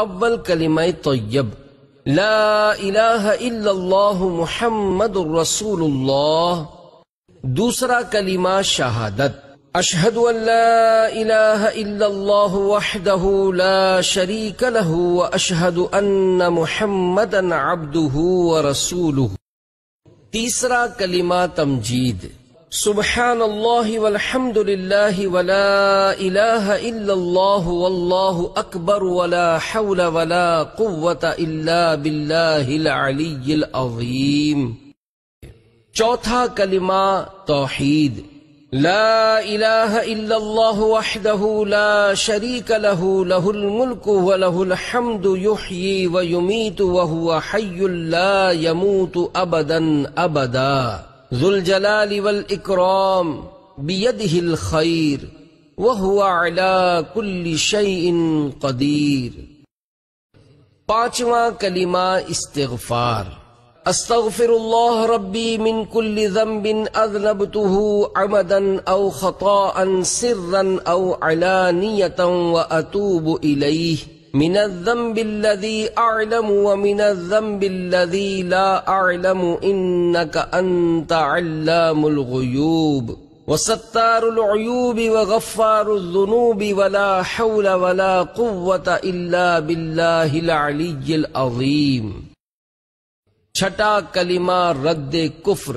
اول کلمہ طیب لا الہ الا اللہ محمد رسول اللہ دوسرا کلمہ شہادت اشہد ان لا اللہ الا اللہ لا شریک اشحد واشہد محمد ابد عبدہ ورسولہ تیسرا کلمہ تمجید سبحان اللہ والحمد للہ ولا الہ الا اللہ واللہ اکبر ولا حول ولا الا باللہ العلی العظیم چوتھا کلمہ توحید لا الہ الا اللہ احدہ لا شریک لہل ملک الملک لہُ الحمد یوحی وی تو اللہ یمو تو ابدا ابد زلجلال اکروم والاکرام خیر الخیر وہو علا کل شیء قدیر پانچواں کلمہ استغفار استغفر اللہ ربی من کل ذنب اذنبته عمدا او خطاء سرا او علانیتا واتوب الیہ من الذنب الذي علم ومن الذنب الذي لا علم انک انت علام الغيوب وستار العيوب وغفار الذنوب ولا حول ولا قوة اللہ بالله العلي العظيم چھٹا کلمہ رد کفر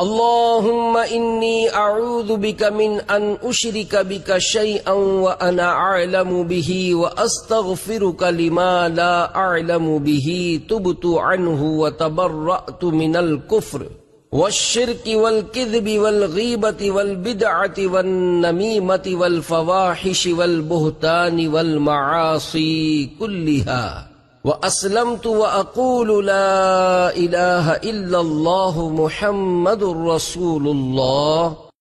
اللهم إني أعوذ بك من أن أشرك بك شيئا وأنا أعلم به وأستغفرك لما لا أعلم به تبت عنه وتبرأت من الكفر والشرك والكذب والغيبة والبدعة والنميمة والفواحش والبهتان والمعاصي كلها وأسلمت وأقول لا إله إلا الله محمد رسول الله